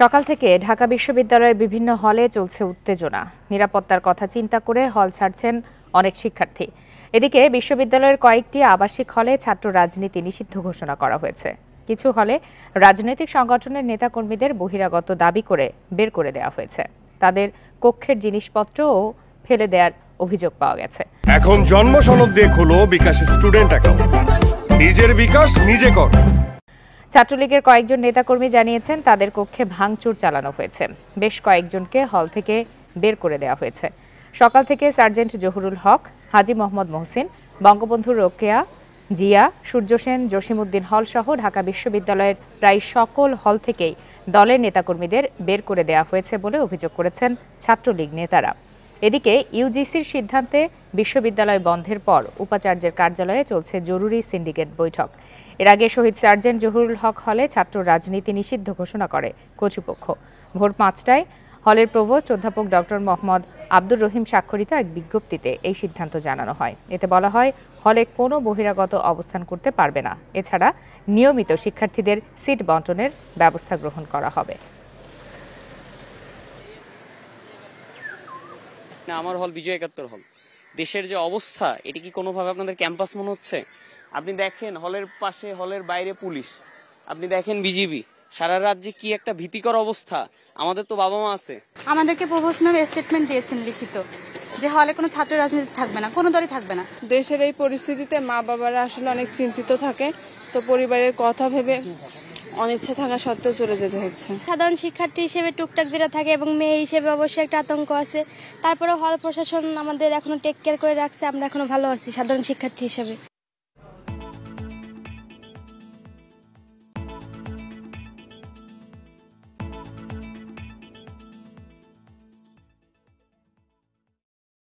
সকাল থেকে ঢাকা বিশ্ববিদ্যালয়ের বিভিন্ন হলে চলছে উত্তেজনা নিরাপত্তার কথা চিন্তা করে হল ছাড়ছেন অনেক শিক্ষার্থী এদিকে বিশ্ববিদ্যালয়ের কয়েকটি আবাসিক হলে ছাত্র রাজনীতি নিষিদ্ধ ঘোষণা করা হয়েছে কিছু হলে রাজনৈতিক সংগঠনের নেতাকর্মীদের বহিরাগত দাবি করে বের করে দেওয়া হয়েছে তাদের কক্ষের জিনিসপত্র ও ফেলে দেওয়ার অভিযোগ পাওয়া গেছে এখন জন্ম সনদ দিয়ে খুলো বিকাশ স্টুডেন্ট অ্যাকাউন্ট নিজের বিকাশ নিজে কর ছাত্রলীগের কয়েকজন নেতাকর্মী জানিয়েছেন তাদের কক্ষে ভাঙচুর চালানো হয়েছে বেশ কয়েকজনকে হল থেকে বের করে দেওয়া হয়েছে সকাল থেকে সার্জেন্ট জহুরুল হক হাজি মোহাম্মদ মহসিন বঙ্গবন্ধু রোকেয়া জিয়া সূর্য সেন জসিমুদ্দিন হল সহ ঢাকা বিশ্ববিদ্যালয়ের প্রায় সকল হল থেকেই দলের নেতাকর্মীদের বের করে দেওয়া হয়েছে বলে অভিযোগ করেছেন ছাত্রলীগ নেতারা এদিকে ইউজিসির সিদ্ধান্তে বিশ্ববিদ্যালয় বন্ধের পর উপাচার্যের কার্যালয়ে চলছে জরুরি সিন্ডিকেট বৈঠক এর আগে শহীদ সার্জেন্ট জহুরুল হক হলে ছাত্র রাজনীতি নিষিদ্ধ ঘোষণা করে কর্তৃপক্ষ ভোর পাঁচটায় হলের প্রভোস্ট অধ্যাপক ডক্টর মোহাম্মদ আব্দুর রহিম স্বাক্ষরিত এক বিজ্ঞপ্তিতে এই সিদ্ধান্ত জানানো হয় এতে বলা হয় হলে কোনো বহিরাগত অবস্থান করতে পারবে না এছাড়া নিয়মিত শিক্ষার্থীদের সিট বন্টনের ব্যবস্থা গ্রহণ করা হবে আমার হল বিজয় একাত্তর হল দেশের যে অবস্থা এটি কি কোনোভাবে আপনাদের ক্যাম্পাস মনে হচ্ছে আপনি দেখেন হলের পাশে হলের বাইরে পুলিশ আপনি দেখেন বিজিবি সারা রাত যে কি একটা ভীতিকর অবস্থা আমাদের তো বাবা মা আছে আমাদেরকে প্রভোজ ম্যাম স্টেটমেন্ট দিয়েছেন লিখিত যে হলে কোনো ছাত্র রাজনীতি থাকবে না কোনো দলই থাকবে না দেশের এই পরিস্থিতিতে মা বাবারা আসলে অনেক চিন্তিত থাকে তো পরিবারের কথা ভেবে অনিচ্ছা থাকা সত্ত্বেও চলে যেতে হচ্ছে সাধারণ শিক্ষার্থী হিসেবে টুকটাক যেটা থাকে এবং মেয়ে হিসেবে অবশ্যই একটা আতঙ্ক আছে তারপরে হল প্রশাসন আমাদের এখনো টেক কেয়ার করে রাখছে আমরা এখনো ভালো আছি সাধারণ শিক্ষার্থী হিসেবে